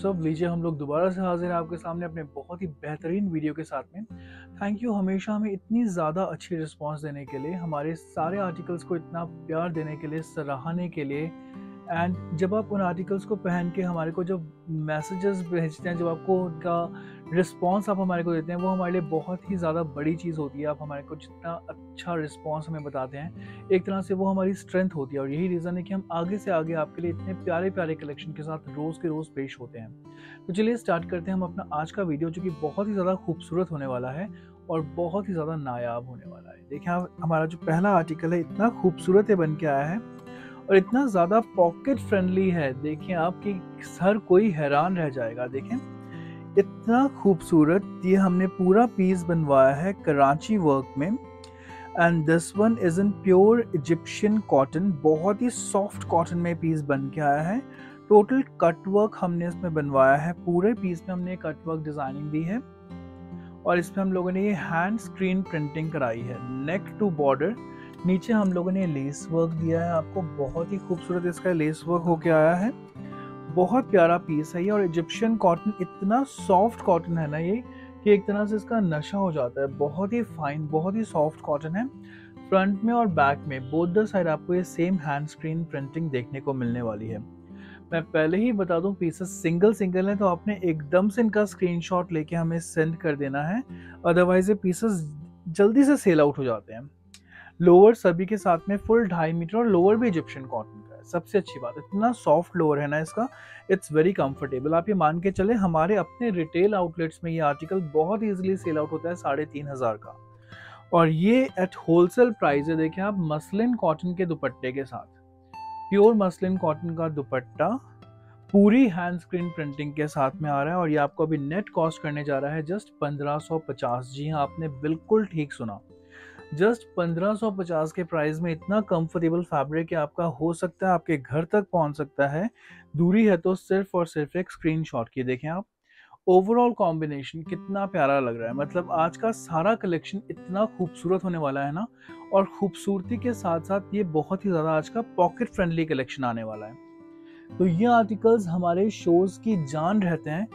सब लीजिए हम लोग दोबारा से हाजिर हैं आपके सामने अपने बहुत ही बेहतरीन वीडियो के साथ में थैंक यू हमेशा हमें इतनी ज़्यादा अच्छी रिस्पांस देने के लिए हमारे सारे आर्टिकल्स को इतना प्यार देने के लिए सराहने के लिए एंड जब आप उन आर्टिकल्स को पहन के हमारे को जब मैसेजेस भेजते हैं जब आपको उनका रिस्पॉन्स आप हमारे को देते हैं वो हमारे लिए बहुत ही ज़्यादा बड़ी चीज़ होती है आप हमारे को जितना अच्छा रिस्पॉन्स हमें बताते हैं एक तरह से वो हमारी स्ट्रेंथ होती है और यही रीज़न है कि हम आगे से आगे आपके लिए इतने प्यारे प्यारे कलेक्शन के साथ रोज़ के रोज़ पेश होते हैं तो चलिए स्टार्ट करते हैं हम अपना आज का वीडियो जो कि बहुत ही ज़्यादा खूबसूरत होने वाला है और बहुत ही ज़्यादा नायाब होने वाला है देखिए हमारा जो पहला आर्टिकल है इतना खूबसूरत है बन के आया है और इतना ज़्यादा पॉकेट फ्रेंडली है देखें आपकी हर कोई हैरान रह जाएगा देखें इतना खूबसूरत ये हमने पूरा पीस बनवाया है कराची वर्क में and this one is in pure Egyptian cotton बहुत ही सॉफ्ट कॉटन में पीस बन के आया है टोटल कट वर्क हमने इसमें बनवाया है पूरे पीस में हमने कट वर्क डिज़ाइनिंग दी है और इसमें हम लोगों ने ये हैंड स्क्रीन प्रिंटिंग कराई है नेक टू बॉर्डर नीचे हम लोगों ने लेस वर्क दिया है आपको बहुत ही खूबसूरत इसका लेस वर्क होके आया है बहुत प्यारा पीस है ये और इजिप्शियन कॉटन इतना सॉफ्ट कॉटन है ना ये कि एक तरह से इसका नशा हो जाता है बहुत ही फाइन बहुत ही सॉफ्ट कॉटन है फ्रंट में और बैक में बोथ द साइड आपको ये सेम हैंड स्क्रीन प्रिंटिंग देखने को मिलने वाली है मैं पहले ही बता दूं पीसेस सिंगल सिंगल हैं तो आपने एकदम से इनका स्क्रीनशॉट लेके हमें सेंड कर देना है अदरवाइज ये पीसेस जल्दी से सेल आउट हो जाते हैं लोअर सभी के साथ में फुल ढाई मीटर और लोअर भी इजिप्शियन कॉटन है सबसे अच्छी बात इतना सॉफ्ट लोअर है ना इसका इट्स वेरी कंफर्टेबल आप ये मान के चले हमारे अपने रिटेल आउटलेट्स में ये आर्टिकल बहुत ईजिली सेल आउट होता है साढ़े तीन हज़ार का और ये एट होलसेल प्राइस है देखिए आप मसलिन कॉटन के दुपट्टे के साथ प्योर मसलिन कॉटन का दुपट्टा पूरी हैंड स्क्रीन प्रिंटिंग के साथ में आ रहा है और ये आपको अभी नेट कॉस्ट करने जा रहा है जस्ट पंद्रह सौ पचास जी हाँ आपने बिल्कुल ठीक सुना जस्ट 1550 के प्राइस में इतना कंफर्टेबल फैब्रिक आपका हो सकता है आपके घर तक पहुंच सकता है दूरी है तो सिर्फ और सिर्फ एक स्क्रीनशॉट की देखें आप ओवरऑल कॉम्बिनेशन कितना प्यारा लग रहा है मतलब आज का सारा कलेक्शन इतना खूबसूरत होने वाला है ना और खूबसूरती के साथ साथ ये बहुत ही ज़्यादा आज का पॉकेट फ्रेंडली कलेक्शन आने वाला है तो ये आर्टिकल्स हमारे शोज़ की जान रहते हैं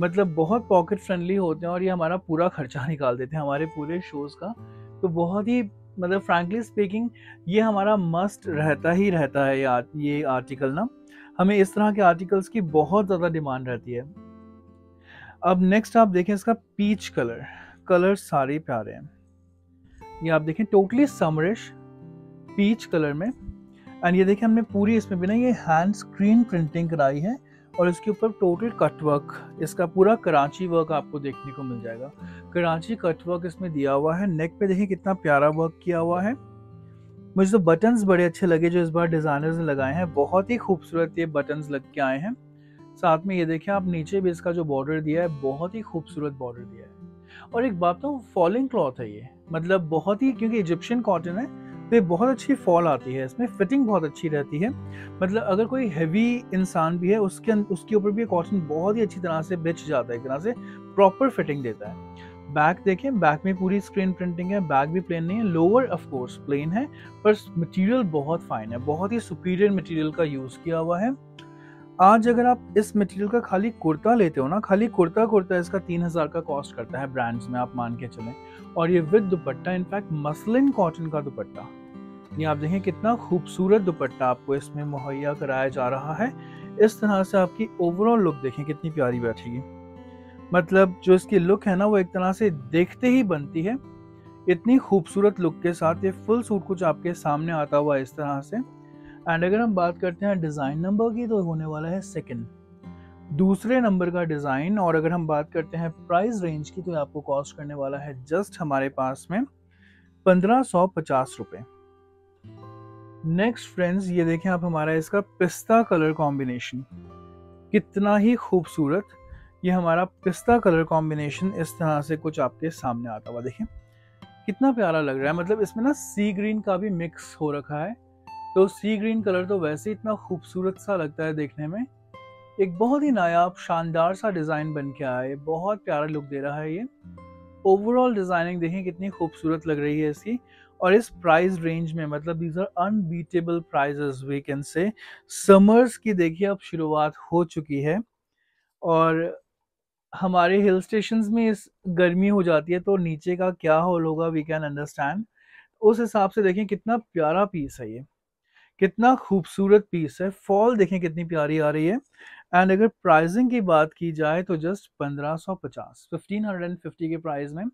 मतलब बहुत पॉकेट फ्रेंडली होते हैं और ये हमारा पूरा खर्चा निकाल देते हैं हमारे पूरे शोज़ का तो बहुत ही मतलब फ्रैंकली स्पीकिंग ये हमारा मस्ट रहता ही रहता है ये ये आर्टिकल ना हमें इस तरह के आर्टिकल्स की बहुत ज़्यादा डिमांड रहती है अब नेक्स्ट आप देखें इसका पीच कलर कलर सारे प्यारे हैं ये आप देखें टोटली समरिश पीच कलर में एंड ये देखें हमने पूरी इसमें भी ना ये हैंड स्क्रीन प्रिंटिंग कराई है और इसके ऊपर टोटल कटवर्क इसका पूरा कराची वर्क आपको देखने को मिल जाएगा कराची कटवर्क इसमें दिया हुआ है नेक पे देखिए कितना प्यारा वर्क किया हुआ है मुझे तो बटन्स बड़े अच्छे लगे जो इस बार डिज़ाइनर्स ने लगाए हैं बहुत ही खूबसूरत ये बटन्स लग के आए हैं साथ में ये देखें आप नीचे भी इसका जो बॉर्डर दिया है बहुत ही खूबसूरत बॉर्डर दिया है और एक बात तो फॉलिंग क्लॉथ है ये मतलब बहुत ही क्योंकि इजिप्शियन कॉटन है तो ये बहुत अच्छी फॉल आती है इसमें फिटिंग बहुत अच्छी रहती है मतलब अगर कोई हैवी इंसान भी है उसके अं-, उसके ऊपर भी कॉटन बहुत ही अच्छी तरह से बिछ जाता है एक तरह से प्रॉपर फिटिंग देता है बैक देखें बैक में पूरी स्क्रीन प्रिंटिंग है बैक भी प्लेन नहीं है लोअर ऑफ कोर्स प्लेन है पर मटेरियल बहुत फाइन है बहुत ही सुपीरियर मटेरियल का यूज़ किया हुआ है आज अगर आप इस मटेरियल का खाली कुर्ता लेते हो ना खाली कुर्ता कुर्ता इसका तीन हज़ार का कॉस्ट करता है ब्रांड्स में आप मान के चलें और ये with dupatta in fact muslin cotton का दुपट्टा ये आप देखें कितना खूबसूरत दुपट्टा आपको इसमें मुहैया कराया जा रहा है इस तरह से आपकी ओवरऑल लुक देखें कितनी प्यारी बैठेगी मतलब जो इसकी लुक है ना वो एक तरह से देखते ही बनती है इतनी खूबसूरत लुक के साथ ये फुल सूट कुछ आपके सामने आता हुआ इस तरह से एंड अगर हम बात करते हैं डिज़ाइन नंबर की तो होने वाला है सेकेंड दूसरे नंबर का डिज़ाइन और अगर हम बात करते हैं प्राइस रेंज की तो आपको कॉस्ट करने वाला है जस्ट हमारे पास में पंद्रह सौ पचास रुपये नेक्स्ट फ्रेंड्स ये देखें आप हमारा इसका पिस्ता कलर कॉम्बिनेशन कितना ही खूबसूरत ये हमारा पिस्ता कलर कॉम्बिनेशन इस तरह से कुछ आपके सामने आता हुआ देखें कितना प्यारा लग रहा है मतलब इसमें ना सी ग्रीन का भी मिक्स हो रखा है तो सी ग्रीन कलर तो वैसे इतना खूबसूरत सा लगता है देखने में एक बहुत ही नायाब शानदार सा डिज़ाइन बन के आया है बहुत प्यारा लुक दे रहा है ये ओवरऑल डिज़ाइनिंग देखें कितनी खूबसूरत लग रही है इसकी और इस प्राइस रेंज में मतलब these are unbeatable prices we can say summers की देखिए अब शुरुआत हो चुकी है और हमारे हिल स्टेशन में इस गर्मी हो जाती है तो नीचे का क्या हॉल होगा वी कैन अंडरस्टैंड उस हिसाब से देखें कितना प्यारा पीस है ये कितना खूबसूरत पीस है फॉल देखें कितनी प्यारी आ रही है एंड अगर प्राइसिंग की बात की जाए तो जस्ट 1550 1550 के प्राइस में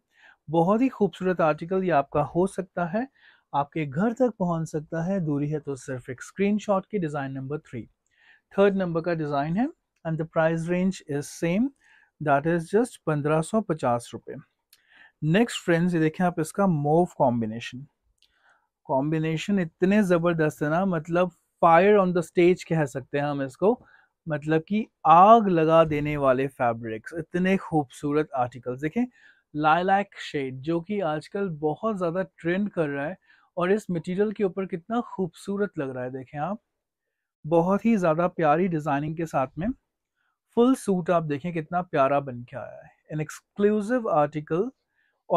बहुत ही खूबसूरत आर्टिकल ये आपका हो सकता है आपके घर तक पहुंच सकता है दूरी है तो सिर्फ एक शॉट की design number three third number का डिज़ाइन है and the price range is same that is just पंद्रह सौ पचास रुपये नेक्स्ट फ्रेंड्स ये देखें आप इसका मोव कॉम्बिनेशन कॉम्बिनेशन इतने ज़बरदस्त है ना मतलब फायर ऑन द स्टेज कह सकते हैं हम इसको मतलब कि आग लगा देने वाले फैब्रिक्स इतने खूबसूरत आर्टिकल्स देखें लाइलैक शेड जो कि आजकल बहुत ज़्यादा ट्रेंड कर रहा है और इस मटेरियल के ऊपर कितना खूबसूरत लग रहा है देखें आप बहुत ही ज़्यादा प्यारी डिज़ाइनिंग के साथ में फुल सूट आप देखें कितना प्यारा बन के आया है एन एक्सक्लूसिव आर्टिकल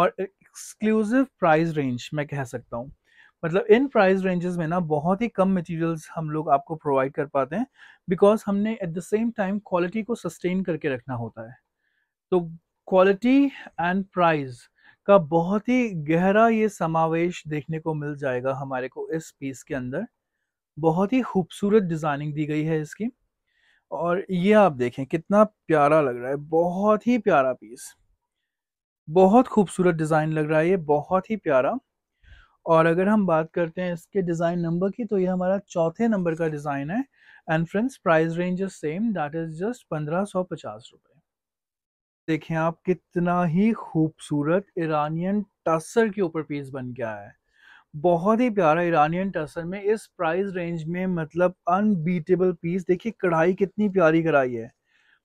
और एक्सक्लूसिव प्राइस रेंज मैं कह सकता हूँ मतलब इन प्राइस रेंजेस में ना बहुत ही कम मटेरियल्स हम लोग आपको प्रोवाइड कर पाते हैं बिकॉज हमने at the same time quality को सस्टेन करके रखना होता है तो क्वालिटी एंड प्राइस का बहुत ही गहरा ये समावेश देखने को मिल जाएगा हमारे को इस पीस के अंदर बहुत ही खूबसूरत डिज़ाइनिंग दी गई है इसकी और ये आप देखें कितना प्यारा लग रहा है बहुत ही प्यारा पीस बहुत खूबसूरत डिज़ाइन लग रहा है ये बहुत ही प्यारा और अगर हम बात करते हैं इसके डिज़ाइन नंबर की तो ये हमारा चौथे नंबर का डिज़ाइन है and friends price range is same that is just पंद्रह सौ पचास रुपये देखें आप कितना ही खूबसूरत ईरानियन टसर के ऊपर पीस बन गया है बहुत ही प्यारा ईरानियन टसर में इस प्राइस रेंज में मतलब अनबीटेबल पीस देखिए कढ़ाई कितनी प्यारी कढ़ाई है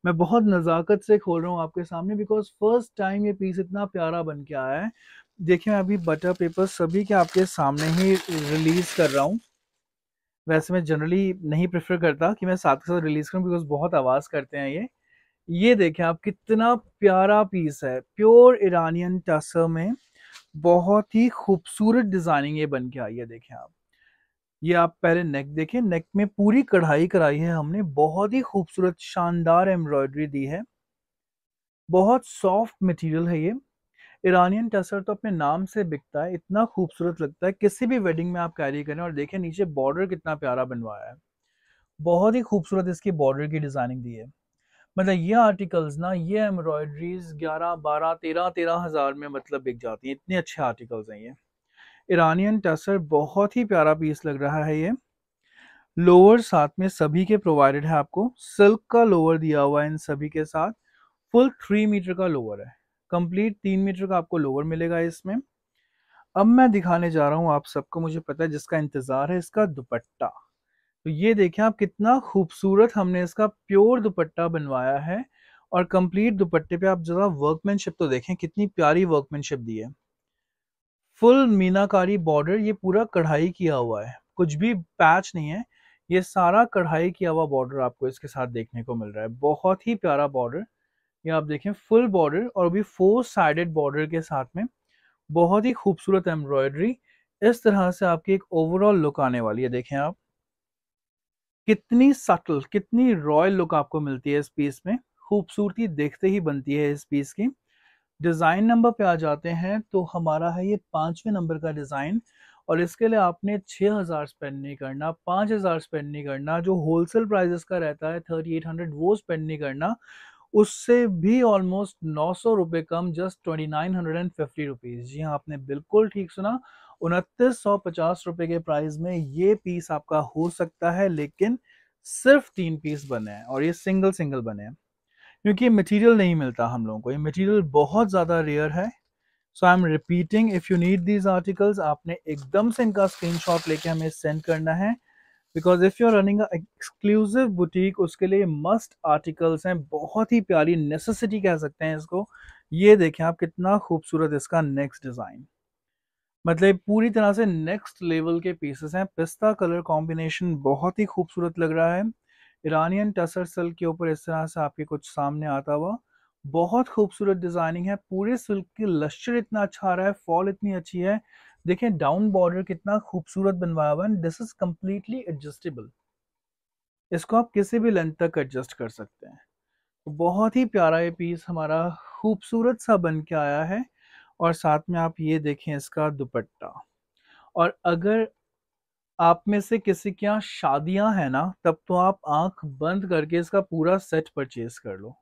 मैं बहुत नज़ाकत से खोल रहा हूँ आपके सामने बिकॉज फर्स्ट टाइम ये पीस इतना प्यारा बन के आया है देखिए मैं अभी बटर पेपर सभी के आपके सामने ही रिलीज़ कर रहा हूँ वैसे मैं जनरली नहीं प्रेफर करता कि मैं साथ के साथ रिलीज़ करूँ बिकॉज बहुत आवाज़ करते हैं ये ये देखें आप कितना प्यारा पीस है प्योर ईरानियन टसर में बहुत ही खूबसूरत डिज़ाइनिंग ये बन के आई है देखें आप ये आप पहले नेक देखें नेक में पूरी कढ़ाई कराई है हमने बहुत ही खूबसूरत शानदार एम्ब्रॉयडरी दी है बहुत सॉफ्ट मटेरियल है ये ईरानियन टसर तो अपने नाम से बिकता है इतना खूबसूरत लगता है किसी भी वेडिंग में आप कैरी करें और देखें नीचे बॉर्डर कितना प्यारा बनवाया है बहुत ही खूबसूरत इसकी बॉर्डर की डिज़ाइनिंग दी है मतलब ये आर्टिकल्स ना ये एम्ब्रॉयडरीज ग्यारह बारह तेरह तेरह हज़ार में मतलब बिक जाती हैं इतने अच्छे आर्टिकल्स हैं ये ईरानियन टसर बहुत ही प्यारा पीस लग रहा है ये लोअर साथ में सभी के प्रोवाइडेड है आपको सिल्क का लोअर दिया हुआ है इन सभी के साथ फुल थ्री मीटर का लोअर है कंप्लीट तीन मीटर का आपको लोअर मिलेगा इसमें अब मैं दिखाने जा रहा हूँ आप सबको मुझे पता है जिसका इंतज़ार है इसका दुपट्टा तो ये देखें आप कितना खूबसूरत हमने इसका प्योर दुपट्टा बनवाया है और कंप्लीट दुपट्टे पे आप जरा वर्कमैनशिप तो देखें कितनी प्यारी वर्कमैनशिप दी है फुल मीनाकारी बॉर्डर ये पूरा कढ़ाई किया हुआ है कुछ भी पैच नहीं है ये सारा कढ़ाई किया हुआ बॉर्डर आपको इसके साथ देखने को मिल रहा है बहुत ही प्यारा बॉर्डर ये आप देखें फुल बॉर्डर और भी फोर साइडेड बॉर्डर के साथ में बहुत ही खूबसूरत एम्ब्रॉयडरी इस तरह से आपकी एक ओवरऑल लुक आने वाली है देखें आप कितनी सटल कितनी रॉयल लुक आपको मिलती है इस पीस में खूबसूरती देखते ही बनती है इस पीस की डिज़ाइन नंबर पे आ जाते हैं तो हमारा है ये पांचवें नंबर का डिज़ाइन और इसके लिए आपने छह हज़ार स्पेंड नहीं करना पांच हज़ार स्पेंड नहीं करना जो होलसेल प्राइजेस का रहता है थर्टी एट हंड्रेड वो स्पेंड नहीं करना उससे भी ऑलमोस्ट नौ सौ रुपए कम just twenty nine hundred and fifty rupees जी हाँ आपने बिल्कुल ठीक सुना उनतीस सौ पचास रुपए के प्राइस में ये पीस आपका हो सकता है लेकिन सिर्फ तीन पीस बने हैं और ये सिंगल सिंगल बने हैं क्योंकि ये मटेरियल नहीं मिलता हम लोगों को ये मटेरियल बहुत ज़्यादा रेयर है so I am repeating if you need these articles आपने एकदम से इनका स्क्रीनशॉट लेके हमें सेंड करना है because if you are running exclusive boutique उसके लिए मस्ट आर्टिकल्स हैं बहुत ही प्यारी नेसेसिटी कह सकते हैं इसको ये देखें आप कितना खूबसूरत इसका नेक्स्ट डिज़ाइन मतलब पूरी तरह से नेक्स्ट लेवल के पीसेस हैं पिस्ता कलर कॉम्बिनेशन बहुत ही खूबसूरत लग रहा है ईरानियन टसर सिल्क के ऊपर इस तरह से आपके कुछ सामने आता हुआ बहुत खूबसूरत डिज़ाइनिंग है पूरे सिल्क की लश्चर इतना अच्छा आ रहा है फॉल इतनी अच्छी है देखें डाउन बॉर्डर कितना खूबसूरत बनवाया हुआ है दिस इज कम्प्लीटली एडजस्टेबल इसको आप किसी भी लेंथ तक एडजस्ट कर सकते हैं तो बहुत ही प्यारा ये पीस हमारा खूबसूरत सा बन के आया है और साथ में आप ये देखें इसका दुपट्टा और अगर आप में से किसी के यहाँ शादियाँ हैं ना तब तो आप आंख बंद करके इसका पूरा सेट परचेज कर लो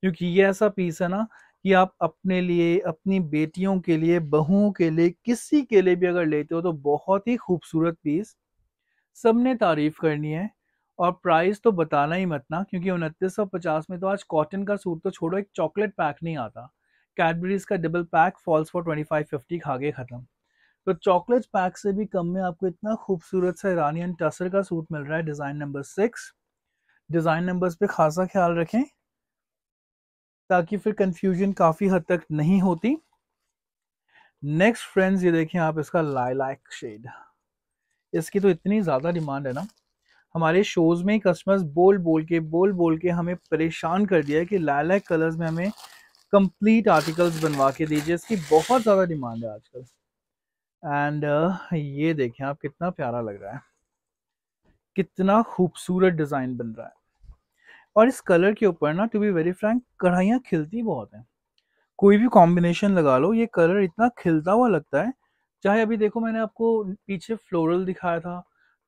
क्योंकि ये ऐसा पीस है ना कि आप अपने लिए अपनी बेटियों के लिए बहुओं के लिए किसी के लिए भी अगर लेते हो तो बहुत ही खूबसूरत पीस सबने तारीफ करनी है और प्राइस तो बताना ही मत ना क्योंकि उनतीस सौ पचास में तो आज कॉटन का सूट तो छोड़ो एक चॉकलेट पैक नहीं आता कैडबरीज का double pack falls for twenty five fifty खा गए ख़त्म तो चॉकलेट पैक से भी कम में आपको इतना खूबसूरत सा ईरानियन टसर का सूट मिल रहा है design number six design numbers पे खासा ख्याल रखें ताकि फिर कंफ्यूजन काफ़ी हद तक नहीं होती नेक्स्ट फ्रेंड्स ये देखें आप इसका लाइलैक शेड इसकी तो इतनी ज़्यादा डिमांड है ना हमारे शोज़ में कस्टमर्स बोल बोल के बोल बोल के हमें परेशान कर दिया है कि लाइलैक कलर्स में हमें कंप्लीट आर्टिकल्स बनवा के दीजिए इसकी बहुत ज़्यादा डिमांड है आजकल एंड uh, ये देखें आप कितना प्यारा लग रहा है कितना खूबसूरत डिज़ाइन बन रहा है और इस कलर के ऊपर ना टू बी वेरी फ्रैंक कढ़ाइयाँ खिलती बहुत हैं कोई भी कॉम्बिनेशन लगा लो ये कलर इतना खिलता हुआ लगता है चाहे अभी देखो मैंने आपको पीछे फ्लोरल दिखाया था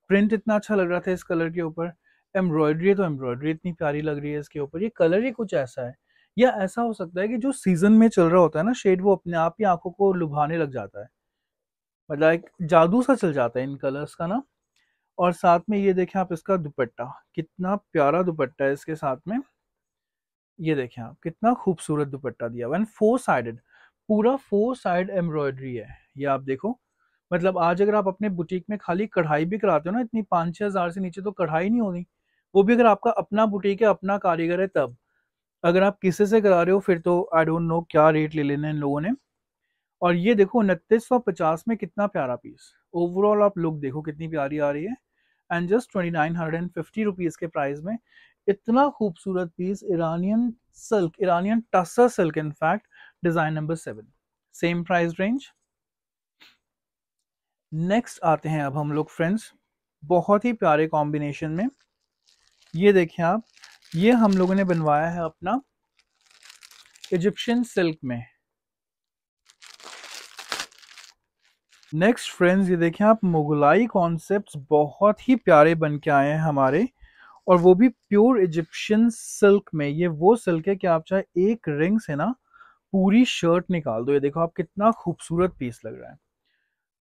प्रिंट इतना अच्छा लग रहा था इस कलर के ऊपर एम्ब्रॉयडरी तो एम्ब्रॉयडरी इतनी प्यारी लग रही है इसके ऊपर ये कलर ही कुछ ऐसा है या ऐसा हो सकता है कि जो सीजन में चल रहा होता है ना शेड वो अपने आप ही आंखों को लुभाने लग जाता है मतलब एक जादू सा चल जाता है इन कलर्स का ना और साथ में ये देखें आप इसका दुपट्टा कितना प्यारा दुपट्टा है इसके साथ में ये देखें आप कितना खूबसूरत दुपट्टा दिया वन फोर साइडेड पूरा फोर साइड एम्ब्रॉयडरी है ये आप देखो मतलब आज अगर आप अपने बुटीक में खाली कढ़ाई भी कराते हो ना इतनी पाँच छः हज़ार से नीचे तो कढ़ाई नहीं होनी वो भी अगर आपका अपना बुटीक है अपना कारीगर है तब अगर आप किसी से करा रहे हो फिर तो आई डोंट नो क्या रेट ले लेना इन लोगों ने और ये देखो उनतीस में कितना प्यारा पीस ओवरऑल आप लुक देखो कितनी प्यारी आ रही है and just twenty nine hundred and fifty rupees के प्राइस में इतना खूबसूरत piece Iranian silk Iranian tussar silk in fact design number seven same price range next आते हैं अब हम लोग फ्रेंड्स बहुत ही प्यारे कॉम्बिनेशन में ये देखिए आप ये हम लोगों ने बनवाया है अपना इजिप्शियन सिल्क में नेक्स्ट फ्रेंड्स ये देखें आप मुगलाई कॉन्सेप्ट बहुत ही प्यारे बन के आए हैं हमारे और वो भी प्योर इजिप्शियन सिल्क में ये वो सिल्क है कि आप चाहे एक रिंग से ना पूरी शर्ट निकाल दो ये देखो आप कितना खूबसूरत पीस लग रहा है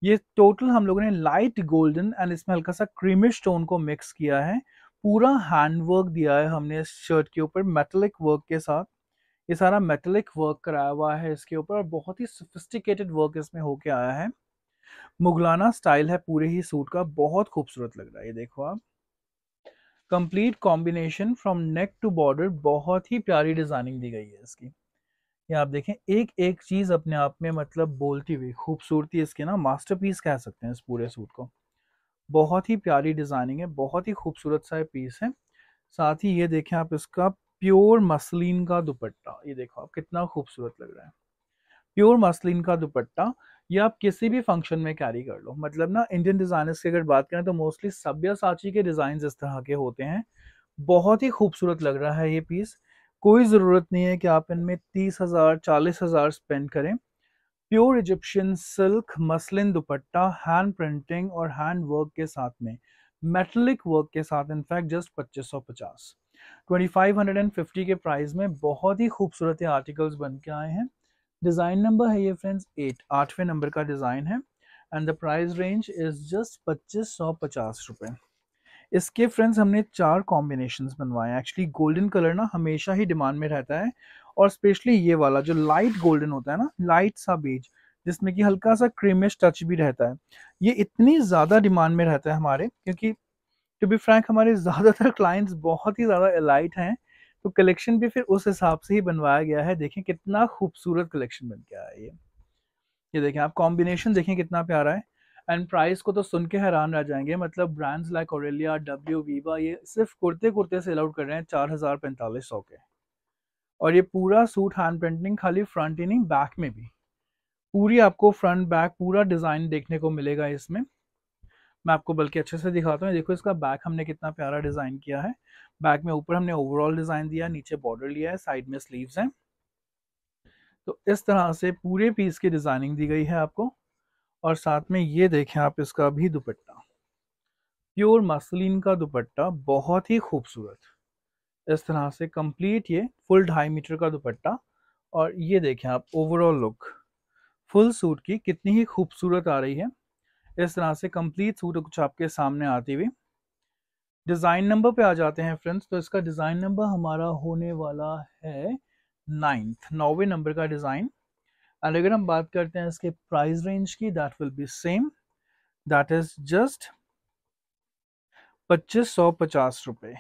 ये टोटल हम लोगों ने लाइट गोल्डन एंड इसमें हल्का सा क्रीमिश टोन को मिक्स किया है पूरा हैंड वर्क दिया है हमने इस शर्ट के ऊपर मेटलिक वर्क के साथ ये सारा मेटलिक वर्क कराया हुआ है इसके ऊपर और बहुत ही सोफिस्टिकेटेड वर्क इसमें होके आया है मुगलाना स्टाइल है पूरे ही सूट का बहुत खूबसूरत लग रहा है ये देखो आप complete combination from neck to border बहुत ही प्यारी डिजाइनिंग दी गई है इसकी ये आप देखें एक एक चीज अपने आप में मतलब बोलती हुई खूबसूरती इसके ना मास्टरपीस कह सकते हैं इस पूरे सूट को बहुत ही प्यारी डिजाइनिंग है बहुत ही खूबसूरत सा पीस है साथ ही ये देखें आप इसका प्योर मसलिन का दुपट्टा ये देखो आप कितना खूबसूरत लग रहा है प्योर मसलिन का दुपट्टा ये आप किसी भी फंक्शन में कैरी कर लो मतलब ना इंडियन डिजाइनर्स की अगर बात करें तो मोस्टली सभ्या साची के डिजाइन इस तरह के होते हैं बहुत ही खूबसूरत लग रहा है ये पीस कोई ज़रूरत नहीं है कि आप इनमें तीस हज़ार चालीस हज़ार स्पेंड करें pure Egyptian silk muslin dupatta hand printing और हैंड वर्क के साथ में मेटलिक वर्क के साथ इनफैक्ट जस्ट पच्चीस सौ पचास twenty five hundred and fifty के प्राइस में बहुत ही खूबसूरत आर्टिकल्स बन के आए हैं डिज़ाइन नंबर है ये फ्रेंड्स एट आठवें नंबर का डिज़ाइन है and the price range is just पच्चीस सौ पचास रुपये इसके फ्रेंड्स हमने चार कॉम्बिनेशन बनवाए हैं एक्चुअली गोल्डन कलर ना हमेशा ही डिमांड में रहता है और स्पेशली ये वाला जो लाइट गोल्डन होता है ना लाइट सा बेज जिसमें कि हल्का सा क्रीमिश टच भी रहता है ये इतनी ज़्यादा डिमांड में रहता है हमारे क्योंकि टू बी फ्रैंक हमारे ज़्यादातर क्लाइंट्स बहुत ही ज़्यादा एलाइट हैं तो कलेक्शन भी फिर उस हिसाब से ही बनवाया गया है देखें कितना खूबसूरत कलेक्शन बन गया है ये ये देखें आप कॉम्बिनेशन देखें कितना प्यारा है एंड प्राइस को तो सुन के हैरान रह जाएंगे मतलब brands like Aurelia W Biba ये सिर्फ कुर्ते कुर्ते सेल आउट कर रहे हैं चार हज़ार पैंतालीस सौ के और ये पूरा सूट हैंड प्रिंटिंग खाली फ्रंट ही नहीं बैक में भी पूरी आपको फ्रंट बैक पूरा डिज़ाइन देखने को मिलेगा इसमें मैं आपको बल्कि अच्छे से दिखाता हूँ देखो इसका बैक हमने कितना प्यारा डिज़ाइन किया है बैक में ऊपर हमने ओवरऑल डिज़ाइन दिया नीचे बॉर्डर लिया है साइड में स्लीव्स हैं तो इस तरह से पूरे पीस की डिज़ाइनिंग दी गई है आपको और साथ में ये देखें आप इसका भी दुपट्टा प्योर मसलिन का दुपट्टा बहुत ही खूबसूरत इस तरह से कंप्लीट ये फुल ढाई मीटर का दुपट्टा और ये देखें आप ओवरऑल लुक फुल सूट की कितनी ही खूबसूरत आ रही है इस तरह से कंप्लीट सूट कुछ आपके सामने आती हुई डिज़ाइन नंबर पे आ जाते हैं फ्रेंड्स तो इसका डिज़ाइन नंबर हमारा होने वाला है नाइन्थ नौवे नंबर का डिज़ाइन एंड अगर हम बात करते हैं इसके प्राइस रेंज की that will be same that is just पच्चीस सौ पचास रुपए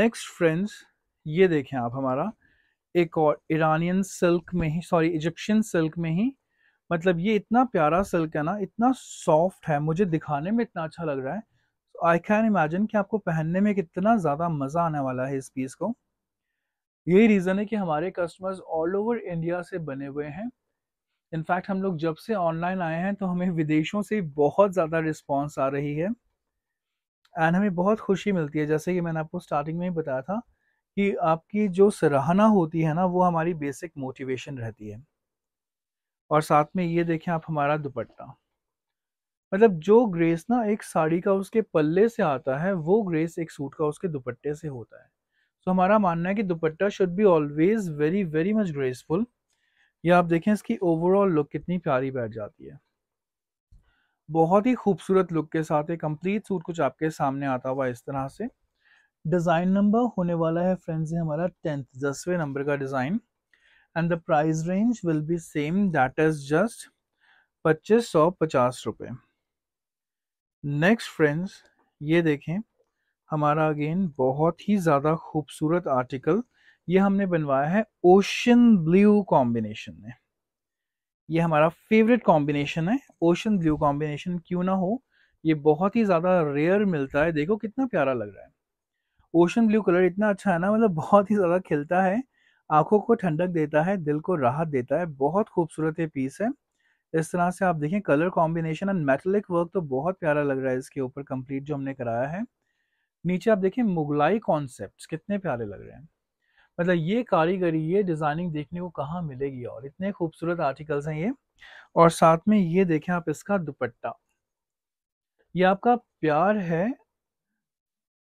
नेक्स्ट फ्रेंड्स ये देखें आप हमारा एक और ईरानियन सिल्क में ही सॉरी इजिप्शियन सिल्क में ही मतलब ये इतना प्यारा सिल्क है ना इतना सॉफ्ट है मुझे दिखाने में इतना अच्छा लग रहा है आई कैन इमेजिन कि आपको पहनने में कितना ज़्यादा मज़ा आने वाला है इस पीस को यही रीज़न है कि हमारे कस्टमर्स ऑल ओवर इंडिया से बने हुए हैं इनफैक्ट हम लोग जब से ऑनलाइन आए हैं तो हमें विदेशों से बहुत ज़्यादा रिस्पॉन्स आ रही है एंड हमें बहुत खुशी मिलती है जैसे कि मैंने आपको स्टार्टिंग में ही बताया था कि आपकी जो सराहना होती है ना वो हमारी बेसिक मोटिवेशन रहती है और साथ में ये देखें आप हमारा दुपट्टा मतलब जो ग्रेस ना एक साड़ी का उसके पल्ले से आता है वो ग्रेस एक सूट का उसके दुपट्टे से होता है तो हमारा मानना है कि dupatta should be always very very much graceful ये आप देखें इसकी ओवरऑल लुक कितनी प्यारी बैठ जाती है बहुत ही खूबसूरत लुक के साथ एक कंप्लीट सूट कुछ आपके सामने आता हुआ इस तरह से डिज़ाइन नंबर होने वाला है फ्रेंड्स हमारा टेंथ दसवें नंबर का design price range will be same that is just पच्चीस सौ पचास रुपए नेक्स्ट फ्रेंड्स ये देखें हमारा अगेन बहुत ही ज़्यादा खूबसूरत आर्टिकल ये हमने बनवाया है ओशन ब्लू कॉम्बिनेशन में ये हमारा फेवरेट कॉम्बिनेशन है ओशन ब्लू कॉम्बिनेशन क्यों ना हो ये बहुत ही ज़्यादा रेयर मिलता है देखो कितना प्यारा लग रहा है ओशन ब्लू कलर इतना अच्छा है ना मतलब बहुत ही ज़्यादा खिलता है आंखों को ठंडक देता है दिल को राहत देता है बहुत खूबसूरत ये पीस है इस तरह से आप देखें colour combination and metallic work तो बहुत प्यारा लग रहा है इसके ऊपर कंप्लीट जो हमने कराया है नीचे आप देखें मुगलाई कॉन्सेप्ट कितने प्यारे लग रहे हैं मतलब ये कारीगरी ये डिज़ाइनिंग देखने को कहाँ मिलेगी और इतने खूबसूरत आर्टिकल्स हैं ये और साथ में ये देखें आप इसका दुपट्टा ये आपका प्यार है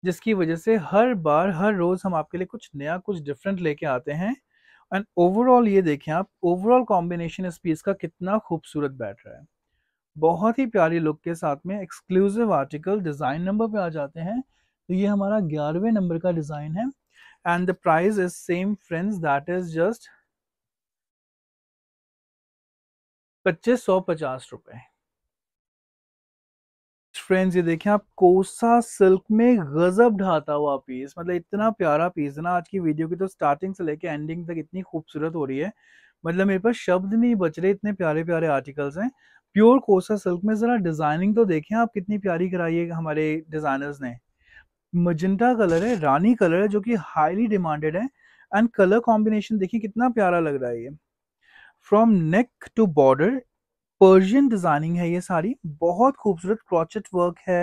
जिसकी वजह से हर बार हर रोज़ हम आपके लिए कुछ नया कुछ डिफरेंट लेके आते हैं एंड ओवरऑल ये देखें आप ओवरऑल कॉम्बिनेशन इस पीस का कितना खूबसूरत बैठ रहा है बहुत ही प्यारी लुक के साथ में एक्सक्लूसिव आर्टिकल डिज़ाइन नंबर पे आ जाते हैं तो ये हमारा ग्यारहवें नंबर का डिज़ाइन है and the price is same friends that is just पच्चीस सौ पचास रुपए फ्रेंड्स ये देखें आप कोसा सिल्क में गजब ढाता हुआ पीस मतलब इतना प्यारा पीस है ना आज की वीडियो की तो स्टार्टिंग से लेके एंडिंग तक इतनी खूबसूरत हो रही है मतलब मेरे पास शब्द नहीं बच रहे इतने प्यारे प्यारे आर्टिकल्स हैं प्योर कोसा सिल्क में ज़रा डिज़ाइनिंग तो देखें आप कितनी प्यारी कराई है हमारे डिज़ाइनर्स ने मजिंटा कलर है रानी कलर है जो कि हाईली डिमांडेड है एंड कलर कॉम्बिनेशन देखिए कितना प्यारा लग रहा है ये from neck to border Persian designing है ये सारी बहुत खूबसूरत क्रॉचेट वर्क है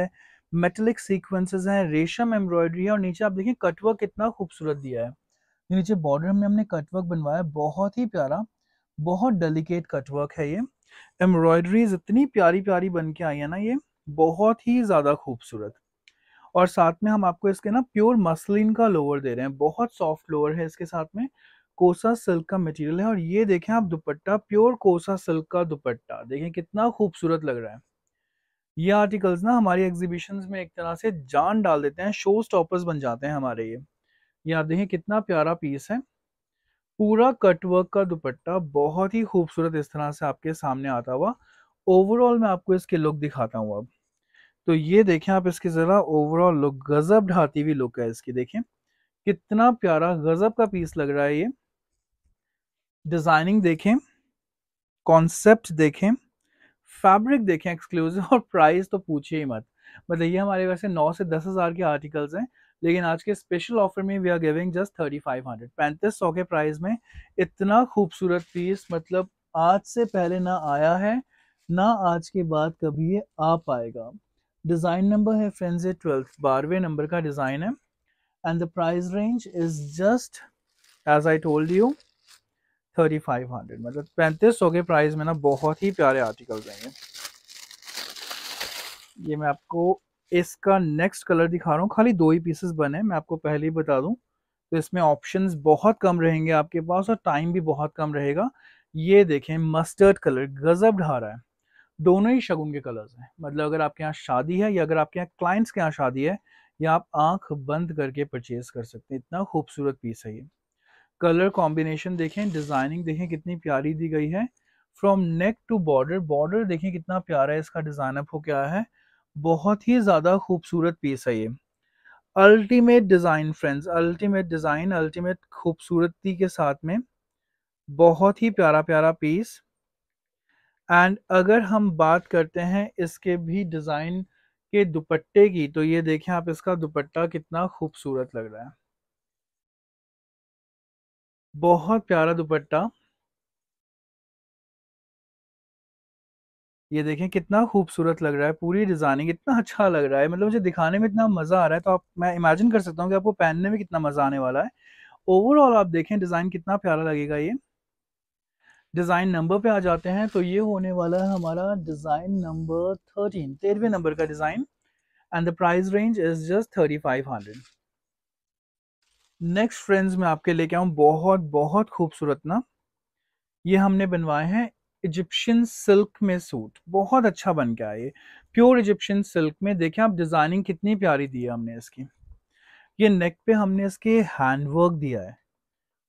मेटलिक सीक्वेंसेस हैं रेशम एम्ब्रॉयडरी है और नीचे आप देखिए कटवर्क कितना खूबसूरत दिया है नीचे बॉर्डर में हमने कटवर्क बनवाया बहुत ही प्यारा बहुत डेलिकेट कटवर्क है ये एम्ब्रॉयडरीज इतनी प्यारी प्यारी बन के आई है ना ये बहुत ही ज़्यादा खूबसूरत और साथ में हम आपको इसके ना प्योर मसलिन का लोअर दे रहे हैं बहुत सॉफ्ट लोअर है इसके साथ में कोसा सिल्क का मटेरियल है और ये देखें आप दुपट्टा प्योर कोसा सिल्क का दुपट्टा देखें कितना खूबसूरत लग रहा है ये आर्टिकल्स ना हमारी एग्जीबिशन में एक तरह से जान डाल देते हैं शो स्टॉपर्स बन जाते हैं हमारे ये ये आप देखें कितना प्यारा पीस है पूरा कटवर्क का दुपट्टा बहुत ही खूबसूरत इस तरह से आपके सामने आता हुआ ओवरऑल मैं आपको इसके लुक दिखाता हूँ अब तो ये देखें आप इसके ज़रा ओवरऑल लुक गज़ब ढाती हुई लुक है इसकी देखें कितना प्यारा गज़ब का पीस लग रहा है ये डिजाइनिंग देखें कॉन्सेप्ट देखें फैब्रिक देखें एक्सक्लूसिव और प्राइस तो पूछिए ही मत मतलब ये हमारे वैसे नौ से दस हज़ार के आर्टिकल्स हैं लेकिन आज के स्पेशल ऑफर में we are giving just thirty five hundred पैंतीस सौ के प्राइस में इतना खूबसूरत पीस मतलब आज से पहले ना आया है ना आज के बाद कभी ये आ पाएगा डिज़ाइन नंबर है फ्रेंड्स ये ट्वेल्थ बारहवें नंबर का डिज़ाइन है and the price range is just as I told you thirty five hundred मतलब पैंतीस सौ के प्राइस में ना बहुत ही प्यारे आर्टिकल्स रहेंगे ये मैं आपको इसका नेक्स्ट कलर दिखा रहा हूँ खाली दो ही पीसेस बने मैं आपको पहले ही बता दूँ तो इसमें ऑप्शंस बहुत कम रहेंगे आपके पास और टाइम भी बहुत कम रहेगा ये देखें मस्टर्ड कलर गजब ढा रहा है दोनों ही शगुन के कलर्स हैं मतलब अगर आपके यहाँ शादी है या अगर आपके यहाँ क्लाइंट्स के यहाँ शादी है या आप आंख बंद करके परचेज कर सकते हैं इतना खूबसूरत पीस है ये कलर कॉम्बिनेशन देखें डिज़ाइनिंग देखें कितनी प्यारी दी गई है from neck to border border देखें कितना प्यारा है इसका डिज़ाइन अप हो गया है बहुत ही ज़्यादा खूबसूरत पीस है ये ultimate design friends ultimate design ultimate खूबसूरती के साथ में बहुत ही प्यारा प्यारा पीस एंड अगर हम बात करते हैं इसके भी डिज़ाइन के दुपट्टे की तो ये देखें आप इसका दुपट्टा कितना खूबसूरत लग रहा है बहुत प्यारा दुपट्टा ये देखें कितना खूबसूरत लग रहा है पूरी डिजाइनिंग इतना अच्छा लग रहा है मतलब मुझे दिखाने में इतना मजा आ रहा है तो आप मैं इमेजिन कर सकता हूँ कि आपको पहनने में कितना मजा आने वाला है ओवरऑल आप देखें डिजाइन कितना प्यारा लगेगा ये डिजाइन नंबर पे आ जाते हैं तो ये होने वाला है हमारा डिजाइन नंबर थर्टीन तेरहवें नंबर का design and the price range is just thirty five hundred next friends मैं आपके लेके आऊँ बहुत बहुत खूबसूरत ना ये हमने बनवाए हैं इजिप्शियन सिल्क में सूट बहुत अच्छा बन के ये प्योर इजिप्शियन सिल्क में देखें आप डिज़ाइनिंग कितनी प्यारी दी है हमने इसकी ये नेक पे हमने इसके हैंडवर्क दिया है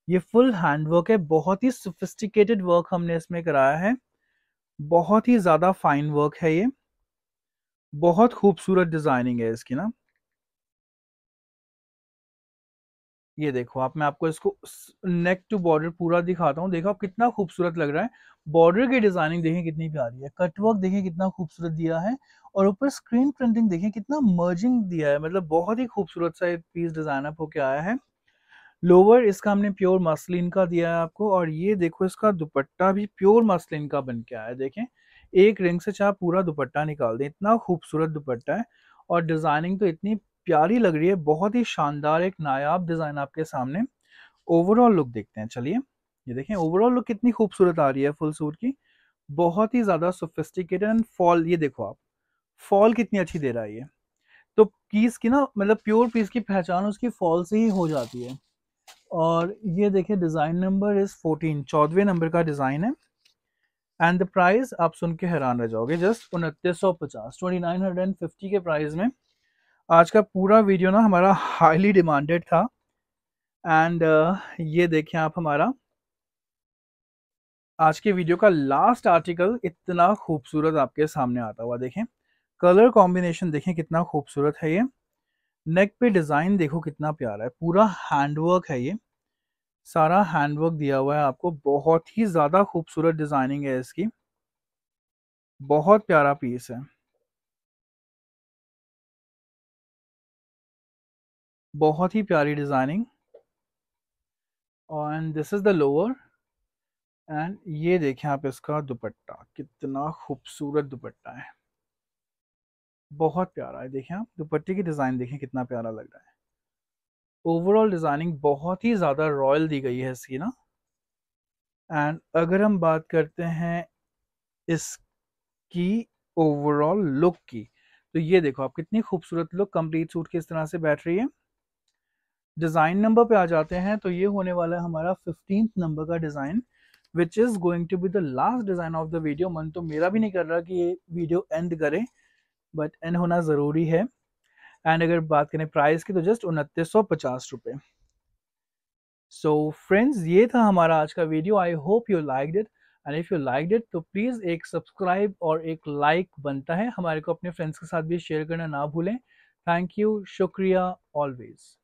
ये फुल हैंडवर्क है बहुत ही सोफिस्टिकेटेड वर्क हमने इसमें कराया है बहुत ही ज़्यादा फाइन वर्क है ये बहुत खूबसूरत डिज़ाइनिंग है इसकी ना ये देखो आप मैं आपको इसको नेक टू बॉर्डर पूरा दिखाता हूँ देखो कितना खूबसूरत लग रहा है बॉर्डर की डिजाइनिंग देखें कितनी प्यारी है कटवर्क देखें कितना खूबसूरत दिया है और ऊपर स्क्रीन प्रिंटिंग देखें कितना मर्जिंग दिया है मतलब बहुत ही खूबसूरत सा पीस डिजाइन अप होके आया है लोअर इसका हमने प्योर मसलिन का दिया है आपको और ये देखो इसका दुपट्टा भी प्योर मसलिन का बन के आया है देखें एक रिंग से चाहे पूरा दुपट्टा निकाल दें इतना खूबसूरत दुपट्टा है और डिजाइनिंग तो इतनी प्यारी लग रही है बहुत ही शानदार एक नायाब डिज़ाइन आपके सामने ओवरऑल लुक देखते हैं चलिए ये देखें ओवरऑल लुक कितनी खूबसूरत आ रही है फुल सूट की बहुत ही ज़्यादा सोफिस्टिकेटेड एंड फॉल ये देखो आप फॉल कितनी अच्छी दे रहा है ये तो पीस की ना मतलब प्योर पीस की पहचान उसकी फॉल से ही हो जाती है और ये देखें डिज़ाइन नंबर इज़ फोर्टीन चौदवे नंबर का डिज़ाइन है एंड द प्राइस आप सुन के हैरान रह जाओगे जस्ट उनतीस सौ पचास twenty nine hundred and fifty के प्राइस में आज का पूरा वीडियो ना हमारा हाईली डिमांडेड था एंड uh, ये देखें आप हमारा आज के वीडियो का लास्ट आर्टिकल इतना खूबसूरत आपके सामने आता हुआ देखें कलर कॉम्बिनेशन देखें कितना खूबसूरत है ये नेक पे डिज़ाइन देखो कितना प्यारा है पूरा हैंडवर्क है ये सारा हैंडवर्क दिया हुआ है आपको बहुत ही ज़्यादा खूबसूरत डिज़ाइनिंग है इसकी बहुत प्यारा पीस है बहुत ही प्यारी designing and this is the lower end ये देखें आप इसका दुपट्टा कितना खूबसूरत दुपट्टा है बहुत प्यारा है देखें आप दुपट्टे की डिज़ाइन देखें कितना प्यारा लग रहा है ओवरऑल डिज़ाइनिंग बहुत ही ज़्यादा रॉयल दी गई है इसकी ना एंड अगर हम बात करते हैं इसकी ओवरऑल लुक की तो ये देखो आप कितनी खूबसूरत लुक कंप्लीट सूट की इस तरह से बैठ रही है डिज़ाइन नंबर पे आ जाते हैं तो ये होने वाला है हमारा फिफ्टीन नंबर का design which is going to be the last design of the video मन तो मेरा भी नहीं कर रहा कि ये वीडियो एंड करे बट एंड होना ज़रूरी है एंड अगर बात करें प्राइस की तो जस्ट उनतीस सौ पचास रुपए सो फ्रेंड्स ये था हमारा आज का video I hope you like it and if you like it तो प्लीज़ एक सब्सक्राइब और एक लाइक like बनता है हमारे को अपने फ्रेंड्स के साथ भी शेयर करना ना भूलें थैंक यू शुक्रिया ऑलवेज़